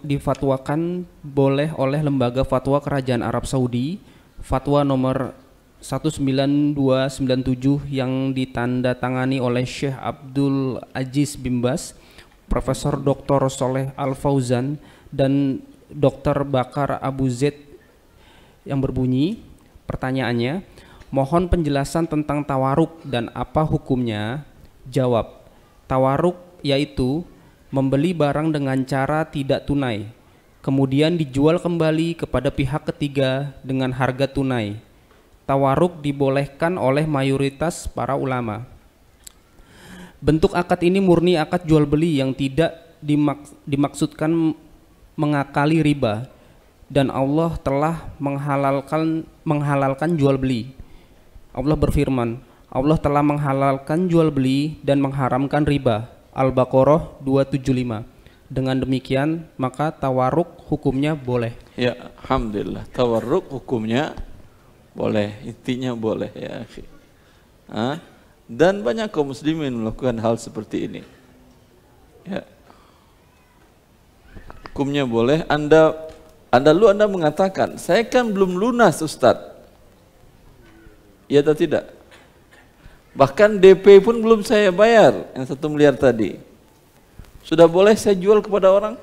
difatwakan boleh oleh lembaga fatwa kerajaan Arab Saudi fatwa nomor 19297 yang ditandatangani oleh Syekh Abdul Aziz Bimbas Profesor Dr. Soleh Al Fauzan dan Dr. Bakar Abu Zaid yang berbunyi pertanyaannya mohon penjelasan tentang tawaruk dan apa hukumnya jawab tawaruk yaitu membeli barang dengan cara tidak tunai, kemudian dijual kembali kepada pihak ketiga dengan harga tunai. Tawaruk dibolehkan oleh mayoritas para ulama. Bentuk akad ini murni akad jual beli yang tidak dimaks dimaksudkan mengakali riba dan Allah telah menghalalkan menghalalkan jual beli. Allah berfirman, Allah telah menghalalkan jual beli dan mengharamkan riba Al-Baqarah 275. Dengan demikian, maka tawaruk hukumnya boleh. Ya, alhamdulillah. Tawaruk hukumnya boleh, intinya boleh ya, Hah? Dan banyak kaum muslimin melakukan hal seperti ini. Ya. Hukumnya boleh. Anda Anda lu Anda mengatakan, "Saya kan belum lunas, Ustaz." Ya atau tidak? Bahkan DP pun belum saya bayar yang satu miliar tadi. Sudah boleh saya jual kepada orang?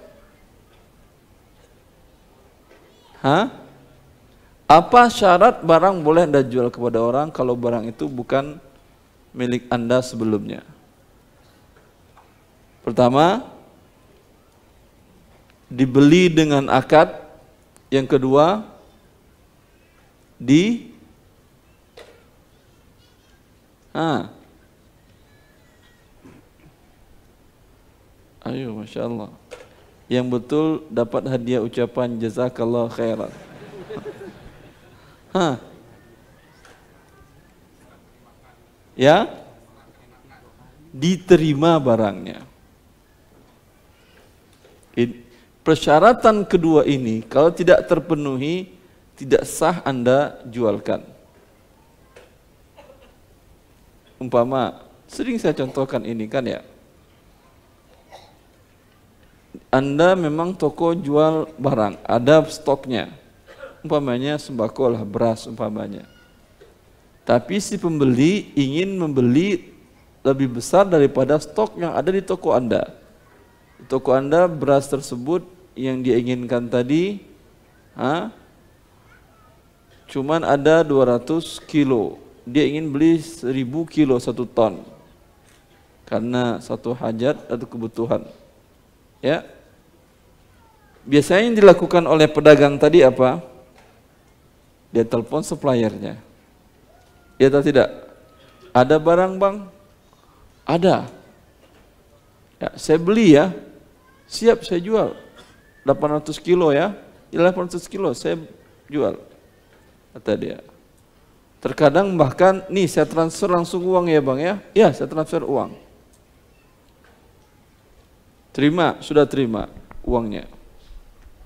Hah? Apa syarat barang boleh Anda jual kepada orang kalau barang itu bukan milik Anda sebelumnya? Pertama, dibeli dengan akad. Yang kedua, di Ah. Ayo, masya Allah. Yang betul dapat hadiah ucapan jazakallah khairan. Hah? Ya? Diterima barangnya. Persyaratan kedua ini, kalau tidak terpenuhi, tidak sah Anda jualkan umpama sering saya contohkan ini kan ya anda memang toko jual barang, ada stoknya. Umpamanya sembako lah, beras umpamanya. Tapi si pembeli ingin membeli lebih besar daripada stok yang ada di toko Anda. Di toko Anda beras tersebut yang dia inginkan tadi ha? Ah, cuman ada 200 kilo dia ingin beli seribu kilo satu ton karena satu hajat atau kebutuhan ya biasanya yang dilakukan oleh pedagang tadi apa dia telepon suppliernya ya atau tidak ada barang bang ada ya, saya beli ya siap saya jual 800 kilo ya 800 iya, kilo saya jual kata dia Terkadang bahkan, nih saya transfer langsung uang ya bang ya. Ya saya transfer uang. Terima, sudah terima uangnya.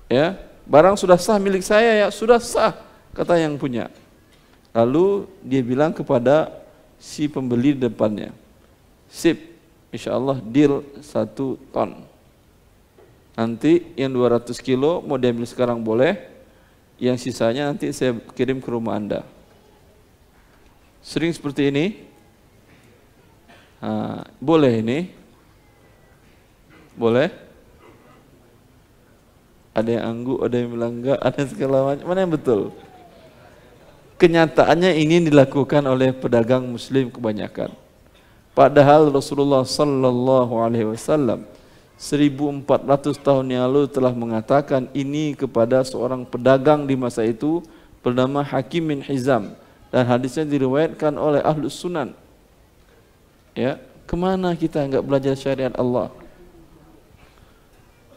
Ya, barang sudah sah milik saya ya, sudah sah, kata yang punya. Lalu dia bilang kepada si pembeli depannya, sip, insya Allah deal satu ton. Nanti yang 200 kilo mau diambil sekarang boleh, yang sisanya nanti saya kirim ke rumah Anda. Sering seperti ini? Nah, boleh ini? Boleh? Ada yang angguk, ada yang bilang enggak, ada segala macam. Mana yang betul? Kenyataannya ini dilakukan oleh pedagang muslim kebanyakan. Padahal Rasulullah sallallahu alaihi wasallam 1400 tahun yang lalu telah mengatakan ini kepada seorang pedagang di masa itu bernama Hakim bin Hizam dan hadisnya diriwayatkan oleh ahlu sunan ya kemana kita nggak belajar syariat Allah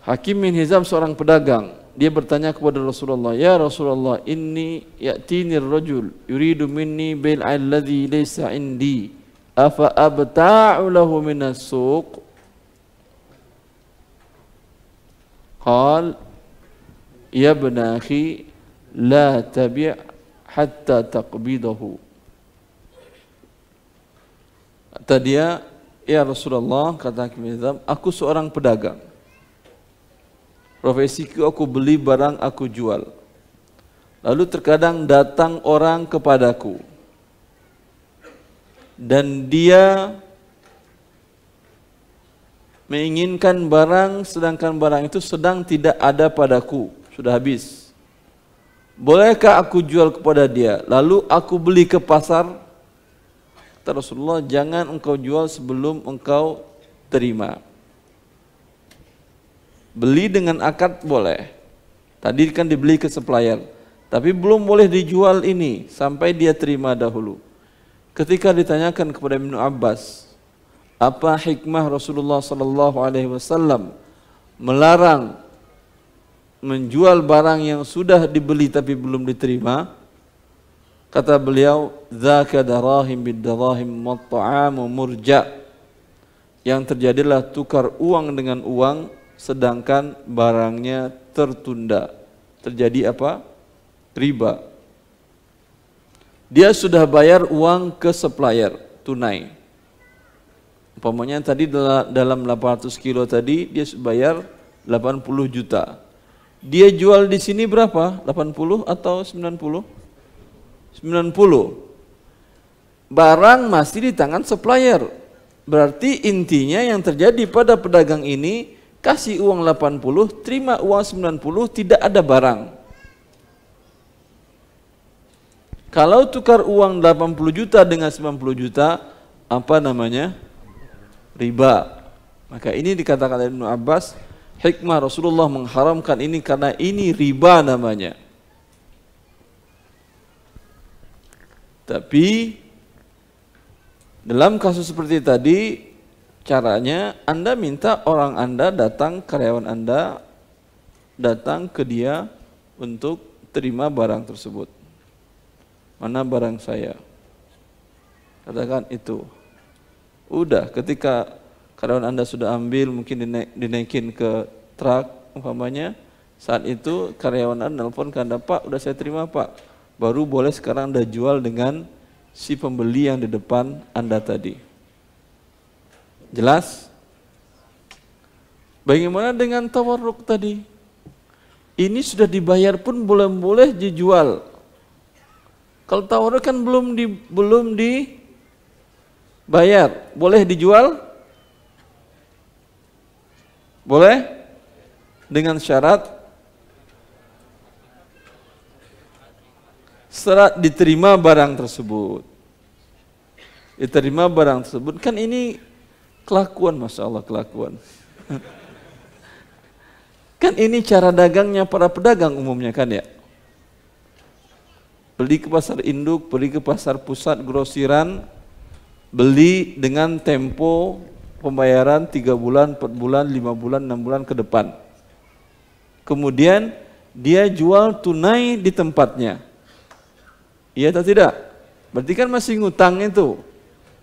Hakim bin Hizam seorang pedagang dia bertanya kepada Rasulullah ya Rasulullah ini ya'tini rajul yuridu minni bil alladhi laysa indi afa abta'u lahu minas suq قال يا ابن أخي لا تبع hatta taqbidahu. Kata Ya Rasulullah, kata Hakim aku seorang pedagang. Profesiku aku beli barang, aku jual. Lalu terkadang datang orang kepadaku. Dan dia menginginkan barang sedangkan barang itu sedang tidak ada padaku, sudah habis. Bolehkah aku jual kepada dia? Lalu aku beli ke pasar? Kata Rasulullah, jangan engkau jual sebelum engkau terima. Beli dengan akad boleh. Tadi kan dibeli ke supplier. Tapi belum boleh dijual ini sampai dia terima dahulu. Ketika ditanyakan kepada Ibnu Abbas, apa hikmah Rasulullah Shallallahu alaihi wasallam melarang menjual barang yang sudah dibeli tapi belum diterima kata beliau zaka darahim bidarahim mutta'am murja yang terjadilah tukar uang dengan uang sedangkan barangnya tertunda terjadi apa riba dia sudah bayar uang ke supplier tunai umpamanya tadi dalam 800 kilo tadi dia bayar 80 juta dia jual di sini berapa? 80 atau 90? 90. Barang masih di tangan supplier. Berarti intinya yang terjadi pada pedagang ini kasih uang 80, terima uang 90, tidak ada barang. Kalau tukar uang 80 juta dengan 90 juta, apa namanya? Riba. Maka ini dikatakan oleh Ibnu Abbas, hikmah Rasulullah mengharamkan ini karena ini riba namanya. Tapi dalam kasus seperti tadi caranya Anda minta orang Anda datang karyawan Anda datang ke dia untuk terima barang tersebut. Mana barang saya? Katakan itu. Udah ketika karyawan Anda sudah ambil mungkin dinaik, dinaikin ke truk umpamanya saat itu karyawan Anda nelpon ke kan, Anda Pak udah saya terima Pak baru boleh sekarang Anda jual dengan si pembeli yang di depan Anda tadi jelas bagaimana dengan tawarruk tadi ini sudah dibayar pun belum boleh dijual kalau tawarruk kan belum di, belum dibayar boleh dijual boleh? Dengan syarat syarat diterima barang tersebut. Diterima barang tersebut. Kan ini kelakuan, Masya Allah kelakuan. kan ini cara dagangnya para pedagang umumnya kan ya. Beli ke pasar induk, beli ke pasar pusat grosiran, beli dengan tempo pembayaran tiga bulan, empat bulan, lima bulan, enam bulan ke depan. Kemudian dia jual tunai di tempatnya. Iya atau tidak? Berarti kan masih ngutang itu.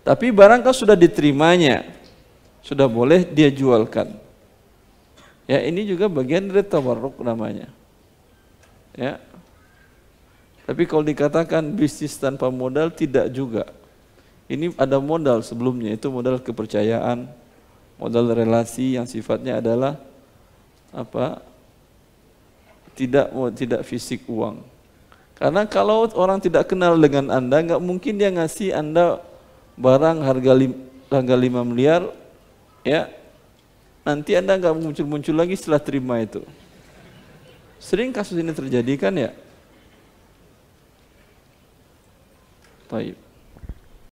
Tapi barang kau sudah diterimanya. Sudah boleh dia jualkan. Ya ini juga bagian dari tawarruk namanya. Ya. Tapi kalau dikatakan bisnis tanpa modal tidak juga. Ini ada modal sebelumnya, itu modal kepercayaan, modal relasi yang sifatnya adalah apa? Tidak tidak fisik uang. Karena kalau orang tidak kenal dengan Anda, nggak mungkin dia ngasih Anda barang harga lim, harga 5 miliar, ya nanti Anda nggak muncul-muncul lagi setelah terima itu. Sering kasus ini terjadi kan ya? Taib.